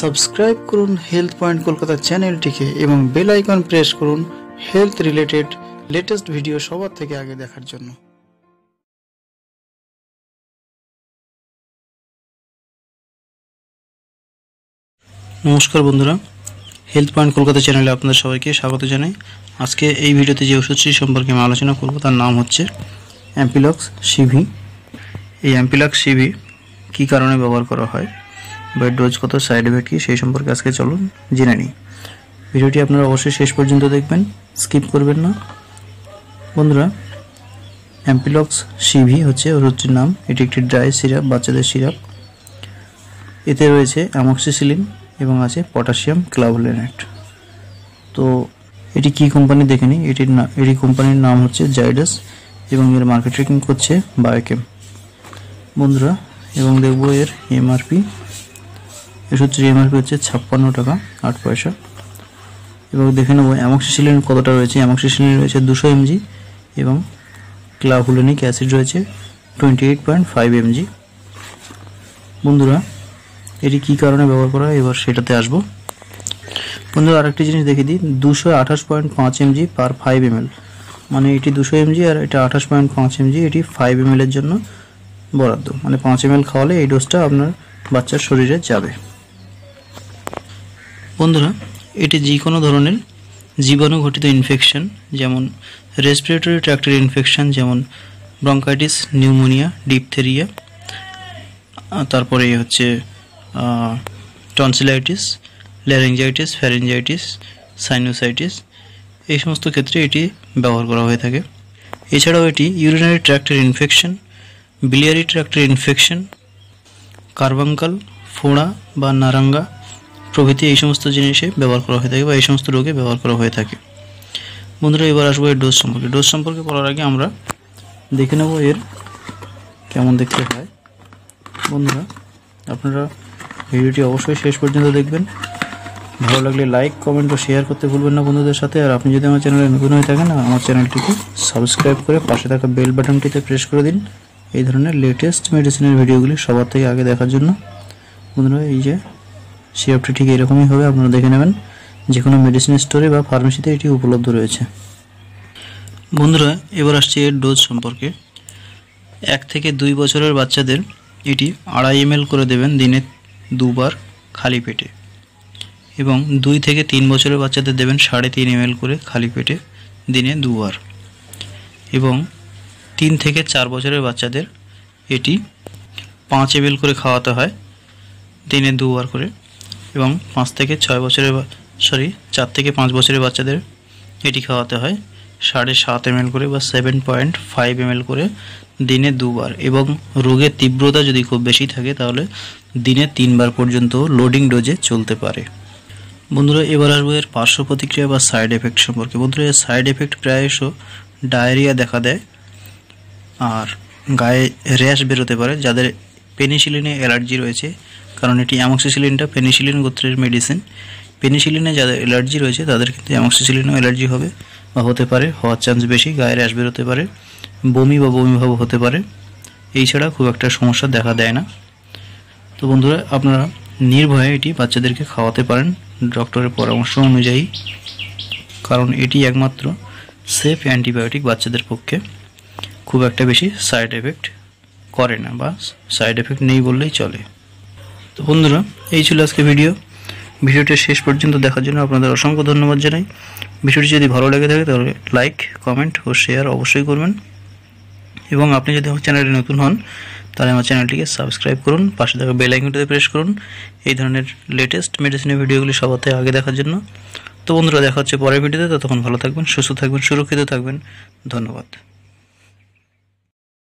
subscribe করুন health point Kolkata চ্যানেলটিকে এবং বেল আইকন প্রেস করুন হেলথ রিলেটেড লেটেস্ট ভিডিও সবার থেকে আগে দেখার জন্য নমস্কার বন্ধুরা হেলথ পয়েন্ট কলকাতা চ্যানেলে আপনাদের সবাইকে স্বাগত জানাই আজকে এই ভিডিওতে যে ওষুধটি সম্পর্কে আমি আলোচনা করব তার নাম হচ্ছে অ্যাম্পিলক্স সিভি এই অ্যাম্পিলক্স সিভি কী কারণে ব্যবহার করা হয় বা ডোজ কত সাইড এফেক্ট কী সেই সম্পর্কে আজকে চলো জেনে নিই ভিডিওটি আপনারা অবশ্যই শেষ পর্যন্ত দেখবেন স্কিপ করবেন না বন্ধুরা অ্যাম্পিলক্স সিভি হচ্ছে রুচির নাম এটি একটি ড্রাই সিরাপ বাচ্চাদের সিরাপ এতে রয়েছে অ্যামক্সিসিলিন এবং আছে পটাশিয়াম ক্লাভলেনেট তো এটি কি কোম্পানি দেখে নিই এটির না এটি কোম্পানির নাম হচ্ছে জাইডাস এবং এর মার্কেটিং করছে বায়োকেম বন্ধুরা এবং দেখবো এর এমআরপি এর হচ্ছে এমআরপি হচ্ছে ছাপ্পান্ন টাকা আট পয়সা এবং দেখে নেবো অ্যামক্সিসিলিন কতটা রয়েছে সিলিন রয়েছে দুশো এমজি এবং ক্লাভুলিনিক অ্যাসিড রয়েছে twenty eight point five MG বন্ধুরা এটি কী কারণে ব্যবহার করা হয় এবার সেটাতে আসবো বন্ধুরা আরেকটি জিনিস দেখে দিই দুশো আঠাশ পয়েন্ট পাঁচ এমজি পার ফাইভ এমএল মানে এটি দুশো এমজি আর এটা আঠাশ পয়েন্ট পাঁচ এমজি এটি ফাইভ এমএলের জন্য বরাদ্দ মানে পাঁচ এমএল খাওয়ালে এই ডোজটা আপনার বাচ্চার শরীরে যাবে বন্ধুরা এটি যে কোনো ধরনের জীবাণুঘটিত ইনফেকশন যেমন রেসপিরেটরি ট্র্যাক্টের ইনফেকশন যেমন ব্রঙ্কাইটিস নিউমোনিয়া ডিপথেরিয়া তারপরে হচ্ছে টনসিলাইটিস ল্যারেঞ্জাইটিস ফ্যারেঞ্জাইটিস সাইনোসাইটিস এই সমস্ত ক্ষেত্রে এটি ব্যবহার করা হয়ে থাকে এছাড়াও এটি ইউরিনারি ট্র্যাক্টের ইনফেকশন বিলিয়ারি ট্র্যাক্টের ইনফেকশন কার্বাঙ্কাল ফোঁড়া বা নারাঙ্গা প্রভৃতি এই সমস্ত জিনিসে ব্যবহার করা হয়ে থাকে বা এই সমস্ত রোগে ব্যবহার করা হয়ে থাকে বন্ধুরা এবার আসবো এর ডোজ সম্পর্কে ডোজ সম্পর্কে বলার আগে আমরা দেখে নেব এর কেমন দেখতে হয় বন্ধুরা আপনারা ভিডিওটি অবশ্যই শেষ পর্যন্ত দেখবেন ভালো লাগলে লাইক কমেন্ট ও শেয়ার করতে ভুলবেন না বন্ধুদের সাথে আর আপনি যদি আমার চ্যানেলে নতুন হয়ে থাকেন আমার চ্যানেলটিকে সাবস্ক্রাইব করে পাশে থাকা বেল বাটনটিতে প্রেস করে দিন এই ধরনের লেটেস্ট মেডিসিনের ভিডিওগুলি সবার থেকে আগে দেখার জন্য বন্ধুরা এই যে সিরাপটি ঠিক এরকমই হবে আপনারা দেখে নেবেন যে কোনো মেডিসিন স্টোরে বা ফার্মেসিতে এটি উপলব্ধ রয়েছে বন্ধুরা এবার আসছে এর ডোজ সম্পর্কে এক থেকে দুই বছরের বাচ্চাদের এটি আড়াই এম করে দেবেন দিনে দুবার খালি পেটে এবং দুই থেকে তিন বছরের বাচ্চাদের দেবেন সাড়ে তিন এম করে খালি পেটে দিনে দুবার এবং তিন থেকে চার বছরের বাচ্চাদের এটি পাঁচ এম করে খাওয়াতে হয় দিনে দুবার করে এবং পাঁচ থেকে ছয় বছরের সরি চার থেকে পাঁচ বছরের বাচ্চাদের এটি খাওয়াতে হয় সাড়ে সাত এম করে বা সেভেন পয়েন্ট ফাইভ এম করে দিনে দুবার এবং রোগের তীব্রতা যদি খুব বেশি থাকে তাহলে দিনে তিনবার পর্যন্ত লোডিং ডোজে চলতে পারে বন্ধুরা এবার আসবো এর পার্শ্ব প্রতিক্রিয়া বা সাইড এফেক্ট সম্পর্কে বন্ধুরা এর সাইড এফেক্ট প্রায়শ ডায়রিয়া দেখা দেয় আর গায়ে র্যাশ বেরোতে পারে যাদের পেনিসিলিনে অ্যালার্জি রয়েছে কারণ এটি অ্যামক্সিসিলিনটা পেনিসিলিন গোত্রের মেডিসিন পেনিসিলিনে যাদের অ্যালার্জি রয়েছে তাদের কিন্তু অ্যামক্সিসিলিনেও অ্যালার্জি হবে বা হতে পারে হওয়ার চান্স বেশি গায়ে অ্যাশ বেরোতে পারে বমি বা বমিভাব হতে পারে এই ছাড়া খুব একটা সমস্যা দেখা দেয় না তো বন্ধুরা আপনারা নির্ভয়ে এটি বাচ্চাদেরকে খাওয়াতে পারেন ডক্টরের পরামর্শ অনুযায়ী কারণ এটি একমাত্র সেফ অ্যান্টিবায়োটিক বাচ্চাদের পক্ষে খুব একটা বেশি সাইড এফেক্ট করে না বা সাইড এফেক্ট নেই বললেই চলে তো বন্ধুরা এই ছিল আজকে ভিডিও ভিডিওটা শেষ পর্যন্ত দেখার জন্য আপনাদের অসংখ্য ধন্যবাদ জানাই ভিডিওটি যদি ভালো লেগে থাকে তাহলে লাইক কমেন্ট ও শেয়ার অবশ্যই করবেন এবং আপনি যদি আমার চ্যানেলটি নতুন হন তাহলে আমার চ্যানেলটিকে সাবস্ক্রাইব করুন পাশে থাকা বেল আইকনটিতে প্রেস করুন এই ধরনের লেটেস্ট মেডিসিনের ভিডিওগুলি সবাতে আগে দেখার জন্য তো বন্ধুরা দেখা হচ্ছে পরের ভিডিওতে ততক্ষণ ভালো থাকবেন সুস্থ থাকবেন সুরক্ষিত থাকবেন ধন্যবাদ